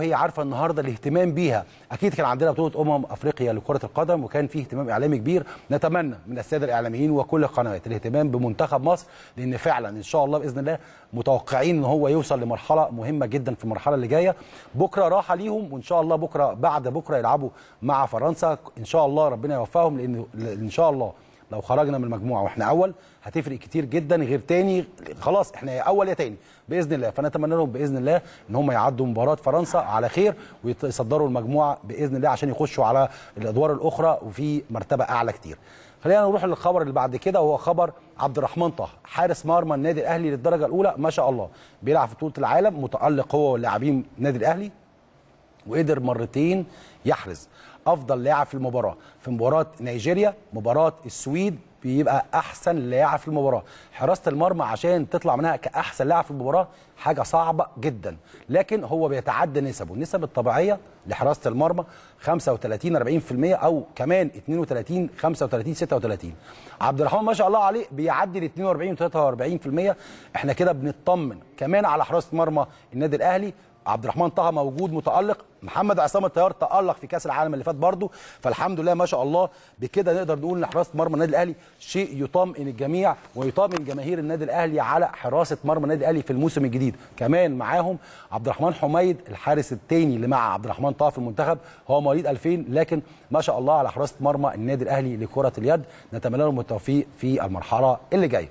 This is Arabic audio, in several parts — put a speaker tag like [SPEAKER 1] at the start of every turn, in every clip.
[SPEAKER 1] هي عارفه النهارده الاهتمام بيها اكيد كان عندنا بطوله امم افريقيا لكره القدم وكان فيه اهتمام اعلامي كبير نتمنى من الساده الاعلاميين وكل القنوات الاهتمام بمنتخب مصر لان فعلا ان شاء الله باذن الله متوقعين ان هو يوصل لمرحله مهمه جدا في المرحله اللي جايه بكره راحه ليهم وان شاء الله بكره بعد بكره يلعبوا مع فرنسا ان شاء الله ربنا يوفقهم لان ان شاء الله لو خرجنا من المجموعه واحنا اول هتفرق كتير جدا غير تاني خلاص احنا يا اول يا تاني باذن الله فنتمنى لهم باذن الله ان هم يعدوا مباراه فرنسا على خير ويصدروا المجموعه باذن الله عشان يخشوا على الادوار الاخرى وفي مرتبه اعلى كتير خلينا نروح للخبر اللي بعد كده وهو خبر عبد الرحمن طه حارس مرمى النادي الاهلي للدرجه الاولى ما شاء الله بيلعب في بطوله العالم متالق هو واللاعبين النادي الاهلي وقدر مرتين يحرز افضل لاعب في المباراه في مباراه نيجيريا مباراه السويد بيبقى احسن لاعب في المباراه حراسه المرمى عشان تطلع منها كاحسن لاعب في المباراه حاجه صعبه جدا لكن هو بيتعدى نسبه النسب الطبيعيه لحراسه المرمى 35 40% او كمان 32 35 36 عبد الرحمن ما شاء الله عليه بيعدي ل 42 43% احنا كده بنطمن كمان على حراسه مرمى النادي الاهلي عبد الرحمن طه موجود متالق محمد عصام الطيار تالق في كاس العالم اللي فات برضه فالحمد لله ما شاء الله بكده نقدر نقول ان حراسه مرمى النادي الاهلي شيء يطمئن الجميع ويطمئن جماهير النادي الاهلي على حراسه مرمى النادي الاهلي في الموسم الجديد كمان معاهم عبد الرحمن حميد الحارس الثاني اللي مع عبد الرحمن طه في المنتخب هو مواليد 2000 لكن ما شاء الله على حراسه مرمى النادي الاهلي لكره اليد نتمنى لهم التوفيق في المرحله اللي جايه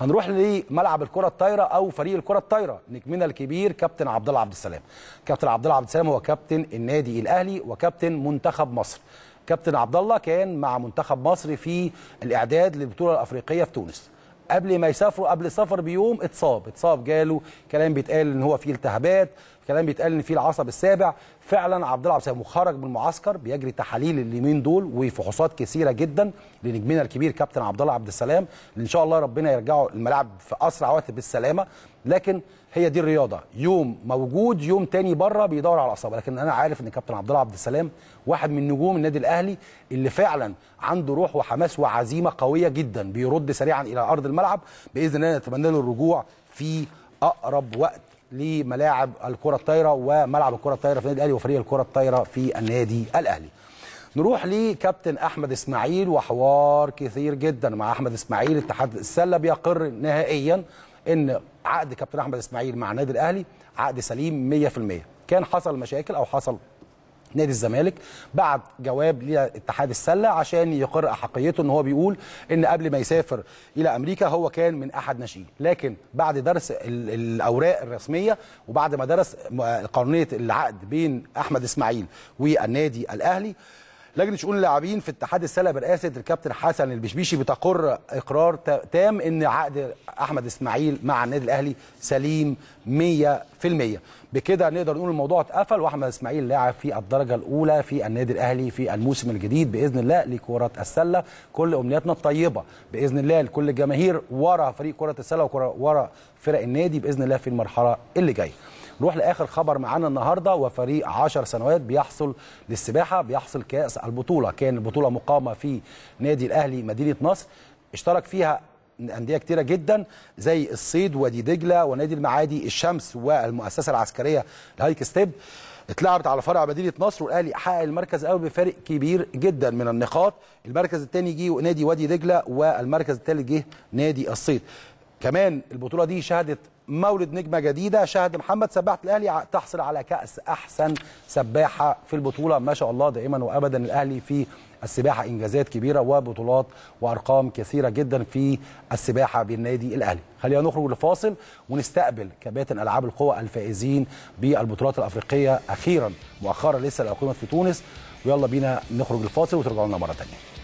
[SPEAKER 1] هنروح لملعب الكره الطايره او فريق الكره الطايره نجمنا الكبير كابتن عبد الله عبد السلام كابتن عبد الله عبد السلام هو كابتن النادي الاهلي وكابتن منتخب مصر كابتن عبد الله كان مع منتخب مصر في الاعداد للبطوله الافريقيه في تونس قبل ما يسافروا قبل السفر بيوم اتصاب اتصاب جاله كلام بيتقال ان هو فيه التهابات كلام بيتقال ان في العصب السابع فعلا عبد الله عبد السلام خرج من المعسكر بيجري تحاليل اليومين دول وفحوصات كثيره جدا لنجمنا الكبير كابتن عبد الله عبد السلام ان شاء الله ربنا يرجعه الملاعب في اسرع وقت بالسلامه لكن هي دي الرياضه يوم موجود يوم تاني بره بيدور على الاصابه لكن انا عارف ان كابتن عبد الله عبد السلام واحد من نجوم النادي الاهلي اللي فعلا عنده روح وحماس وعزيمه قويه جدا بيرد سريعا الى ارض الملعب باذن الله نتمنى له الرجوع في اقرب وقت لملاعب الكره الطايره وملعب الكره الطايره في النادي الاهلي وفريق الكره الطايره في النادي الاهلي. نروح لكابتن احمد اسماعيل وحوار كثير جدا مع احمد اسماعيل اتحاد السله بيقر نهائيا ان عقد كابتن احمد اسماعيل مع النادي الاهلي عقد سليم 100% كان حصل مشاكل او حصل نادي الزمالك بعد جواب لاتحاد السله عشان يقر احقيته ان هو بيقول ان قبل ما يسافر الى امريكا هو كان من احد ناشئين لكن بعد درس الاوراق الرسميه وبعد ما درس قانونيه العقد بين احمد اسماعيل والنادي الاهلي لجنه شؤون اللاعبين في اتحاد السله برئاسه الكابتن حسن البشبيشي بتقر اقرار تام ان عقد احمد اسماعيل مع النادي الاهلي سليم 100% بكده نقدر نقول الموضوع اتقفل واحمد اسماعيل لاعب في الدرجه الاولى في النادي الاهلي في الموسم الجديد باذن الله لكره السله كل امنياتنا الطيبه باذن الله لكل الجماهير ورا فريق كره السله وورا فرق النادي باذن الله في المرحله اللي جايه نروح لاخر خبر معانا النهارده وفريق 10 سنوات بيحصل للسباحه بيحصل كاس البطوله كان البطوله مقامه في نادي الاهلي مدينه نصر اشترك فيها انديه كتيره جدا زي الصيد وادي دجله ونادي المعادي الشمس والمؤسسه العسكريه الهايك ستيب اتلعبت على فرع مدينه نصر والاهلي حقق المركز الاول بفارق كبير جدا من النقاط المركز الثاني جه نادي وادي دجله والمركز الثالث جه نادي الصيد كمان البطوله دي شهدت مولد نجمه جديده شهد محمد سباحه الاهلي تحصل على كاس احسن سباحه في البطوله ما شاء الله دائما وابدا الاهلي في السباحه انجازات كبيره وبطولات وارقام كثيره جدا في السباحه بالنادي الاهلي خلينا نخرج لفاصل ونستقبل كباتن العاب القوى الفائزين بالبطولات الافريقيه اخيرا مؤخرا لسه اللي في تونس ويلا بينا نخرج لفاصل وترجعوا لنا مره ثانيه